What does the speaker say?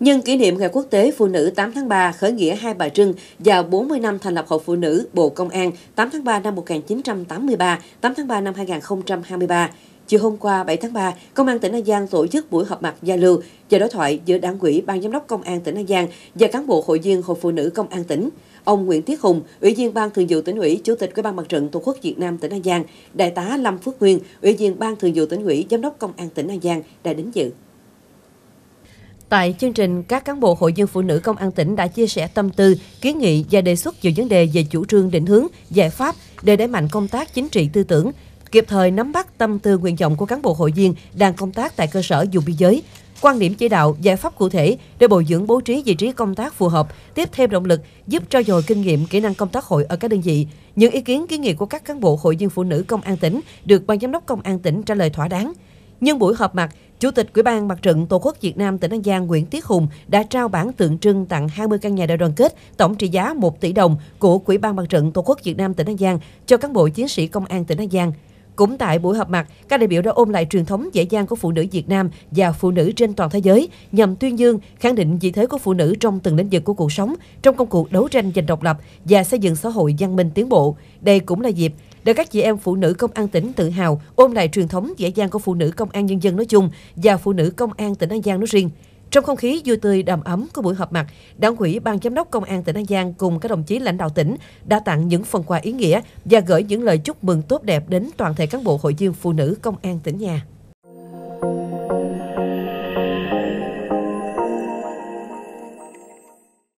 Nhân kỷ niệm Ngày Quốc tế Phụ nữ 8 tháng 3 khởi nghĩa Hai Bà Trưng và 40 năm thành lập Hội Phụ nữ Bộ Công an 8 tháng 3 năm 1983, 8 tháng 3 năm 2023, Chiều hôm qua 7 tháng 3, Công an tỉnh An Giang tổ chức buổi họp mặt giao lưu và đối thoại giữa Đảng ủy Ban Giám đốc Công an tỉnh An Giang và cán bộ hội viên Hội Phụ nữ Công an tỉnh. Ông Nguyễn Tiết Hùng, Ủy viên Ban Thường vụ tỉnh ủy, Chủ tịch Ủy ban Mặt trận Tổ quốc Việt Nam tỉnh An Giang, Đại tá Lâm Phước Nguyên, Ủy viên Ban Thường vụ tỉnh ủy, Giám đốc Công an tỉnh An Giang đã đến dự. Tại chương trình, các cán bộ Hội dân Phụ nữ Công an tỉnh đã chia sẻ tâm tư, kiến nghị và đề xuất nhiều vấn đề về chủ trương định hướng, giải pháp để đẩy mạnh công tác chính trị tư tưởng, kịp thời nắm bắt tâm tư nguyện vọng của cán bộ hội viên đang công tác tại cơ sở dù biên giới, quan điểm chỉ đạo, giải pháp cụ thể để bồi dưỡng bố trí vị trí công tác phù hợp, tiếp thêm động lực giúp trao dồi kinh nghiệm, kỹ năng công tác hội ở các đơn vị. Những ý kiến kiến nghị của các cán bộ hội viên phụ nữ công an tỉnh được ban giám đốc công an tỉnh trả lời thỏa đáng. Nhưng buổi họp mặt, Chủ tịch Ủy ban Mặt trận Tổ quốc Việt Nam tỉnh An Giang Nguyễn Tiết Hùng đã trao bản tượng trưng tặng 20 căn nhà đại đoàn kết tổng trị giá 1 tỷ đồng của Ủy ban Mặt trận Tổ quốc Việt Nam tỉnh An Giang cho cán bộ chiến sĩ công an tỉnh An Giang. Cũng tại buổi họp mặt, các đại biểu đã ôm lại truyền thống dễ dàng của phụ nữ Việt Nam và phụ nữ trên toàn thế giới nhằm tuyên dương, khẳng định vị thế của phụ nữ trong từng lĩnh vực của cuộc sống, trong công cuộc đấu tranh giành độc lập và xây dựng xã hội văn minh tiến bộ. Đây cũng là dịp để các chị em phụ nữ công an tỉnh tự hào ôm lại truyền thống dễ dàng của phụ nữ công an nhân dân nói chung và phụ nữ công an tỉnh An Giang nói riêng. Trong không khí vui tươi đầm ấm của buổi họp mặt, Đảng ủy Ban Giám đốc Công an tỉnh An Giang cùng các đồng chí lãnh đạo tỉnh đã tặng những phần quà ý nghĩa và gửi những lời chúc mừng tốt đẹp đến toàn thể cán bộ hội viên phụ nữ Công an tỉnh nhà.